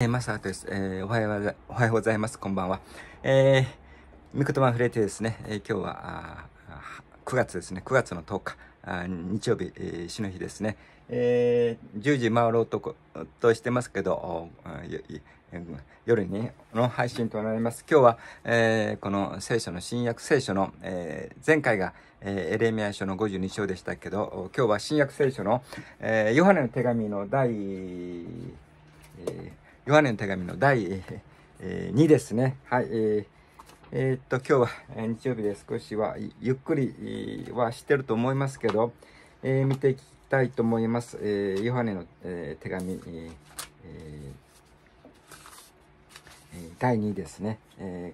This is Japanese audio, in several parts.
えー、マサです。えー、おはよう、おはようございます。こんばんは。えー、ミクトマンフですね、えー、今日はあ9月ですね、9月の10日、あ日曜日、えー、死の日ですね。えー、10時回ろうととしてますけど、夜にの配信となります。今日は、えー、この聖書の新約聖書の、えー、前回が、えー、エレミア書の52章でしたけど、今日は新約聖書の、えー、ヨハネの手紙の第ヨハネの手紙の第、えー、2ですね。はい。えー、っと、今日は日曜日で少しはゆっくりはしてると思いますけど、えー、見ていきたいと思います。えー、ヨハネの、えー、手紙、えー、第2ですね、え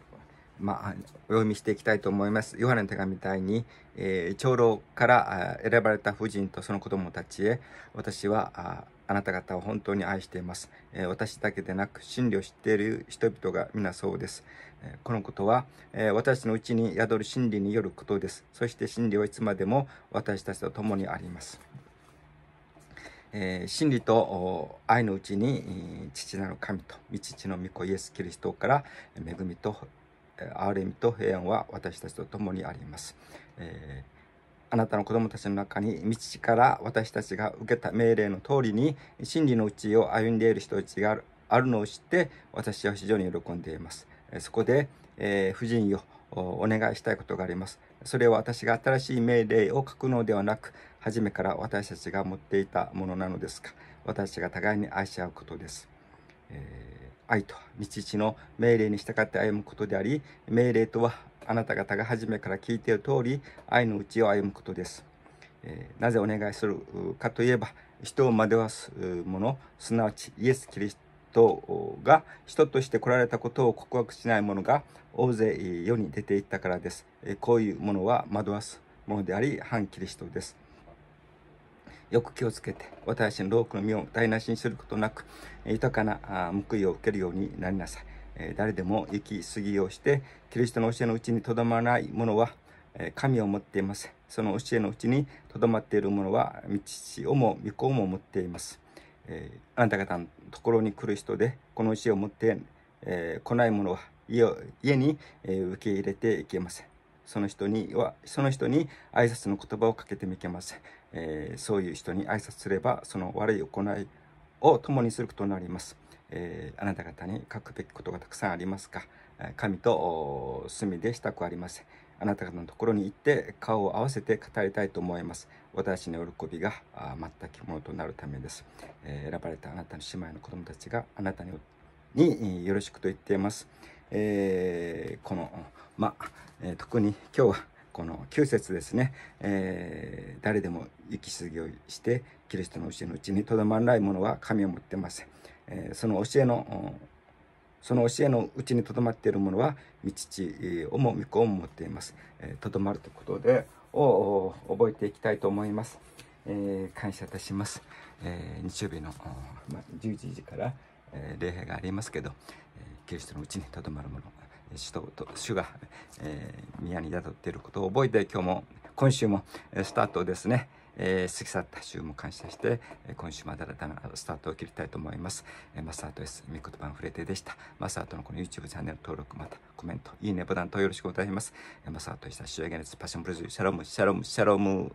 まあ、お読みしていきたいと思います。ヨハネの手紙みたいに、えー、長老から選ばれた婦人とその子供たちへ、私はあなた方を本当に愛しています。えー、私だけでなく、真理を知っている人々が皆そうです。えー、このことは、え私のうちに宿る真理によることです。そして真理はいつまでも私たちと共にあります。えー、真理と愛のうちに、父なる神と、父の御子イエス・キリストから恵みと憐れみと平安は私たちと共にあります。えーあなたの子供たちの中に道から私たちが受けた命令の通りに真理のうちを歩んでいる人たちがあるのを知って私は非常に喜んでいます。えそこで、えー、夫人よお願いしたいことがあります。それは私が新しい命令を書くのではなく初めから私たちが持っていたものなのですが私が互いに愛し合うことです。えー愛と道地の命令に従って歩むことであり、命令とはあなた方が初めから聞いている通り、愛のうちを歩むことです。えー、なぜお願いするかといえば、人を惑わす者、すなわちイエス・キリストが人として来られたことを告白しない者が大勢世に出ていったからです。えー、こういうものは惑わすものであり、反キリストです。よく気をつけて、私の労苦の身を台無しにすることなく、豊かな報いを受けるようになりなさい。誰でも行き過ぎをして、キリストの教えのうちにとどまらないものは、神を持っています。その教えのうちにとどまっているものは、道をも御子をも持っています。あなた方のところに来る人で、この教えを持って、来ないものは家に、受け入れていけません。その人には、その人に挨拶の言葉をかけてみけます。えー、そういう人に挨拶すれば、その悪い行いを共にすることになります。えー、あなた方に書くべきことがたくさんありますか神と罪でしたくありません。あなた方のところに行って顔を合わせて語りたいと思います。私の喜びが全くものとなるためです、えー、選ばれたあなたの姉妹の子供たちがあなたによろしくと言っています。えー、この、まえ特に今日はこの9節ですね、えー、誰でも行き過ぎをしてキリストの教えのうちにとどまらないものは神を持ってません、えー、その教えのその教えのうちにとどまっているものは道父をも御子をも持っていますとど、えー、まるということでを覚えていきたいと思います、えー、感謝いたします、え日曜日の、まあ、11時から、え礼拝がありますけど、えキリストのうちにとどまるもの首都と主が、えー、宮に宿っていることを覚えて今日も今週もスタートですね、えー、過ぎ去った週も感謝して今週まで新たなスタートを切りたいと思います、えマスアートですみことンフレテでしたマスアートのこの YouTube チャンネル登録またコメントいいねボタンとよろしくお願いしますマスアートでした仕上げですパッションプレゼンシャロムシャロムシャロム